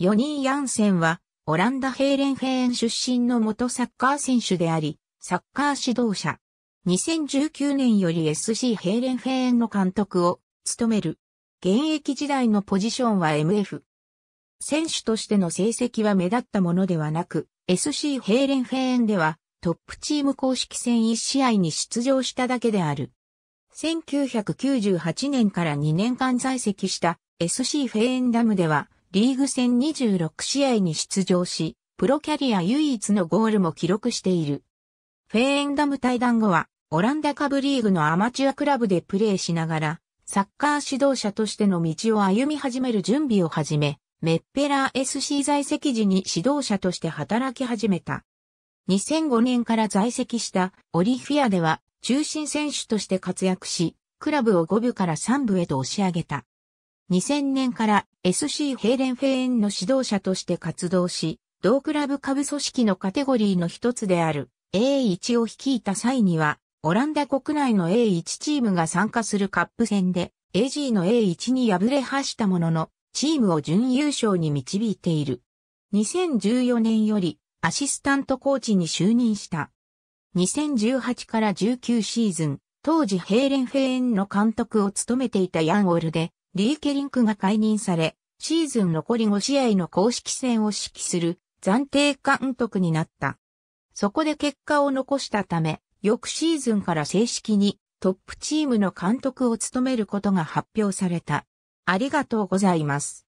ヨニー・ヤンセンは、オランダヘーレンフェーン出身の元サッカー選手であり、サッカー指導者。2019年より SC ヘーレンフェーンの監督を務める。現役時代のポジションは MF。選手としての成績は目立ったものではなく、SC ヘーレンフェーンではトップチーム公式戦1試合に出場しただけである。1998年から2年間在籍した SC フェーンダムでは、リーグ戦26試合に出場し、プロキャリア唯一のゴールも記録している。フェーエンダム退団後は、オランダ株リーグのアマチュアクラブでプレーしながら、サッカー指導者としての道を歩み始める準備を始め、メッペラー SC 在籍時に指導者として働き始めた。2005年から在籍したオリフィアでは中心選手として活躍し、クラブを5部から3部へと押し上げた。2000年から SC ヘイレンフェーンの指導者として活動し、同クラブ下部組織のカテゴリーの一つである A1 を率いた際には、オランダ国内の A1 チームが参加するカップ戦で AG の A1 に敗れはしたものの、チームを準優勝に導いている。2014年よりアシスタントコーチに就任した。2018から19シーズン、当時ヘイレンフェーンの監督を務めていたヤンオルで、リーケリンクが解任され、シーズン残り5試合の公式戦を指揮する暫定監督になった。そこで結果を残したため、翌シーズンから正式にトップチームの監督を務めることが発表された。ありがとうございます。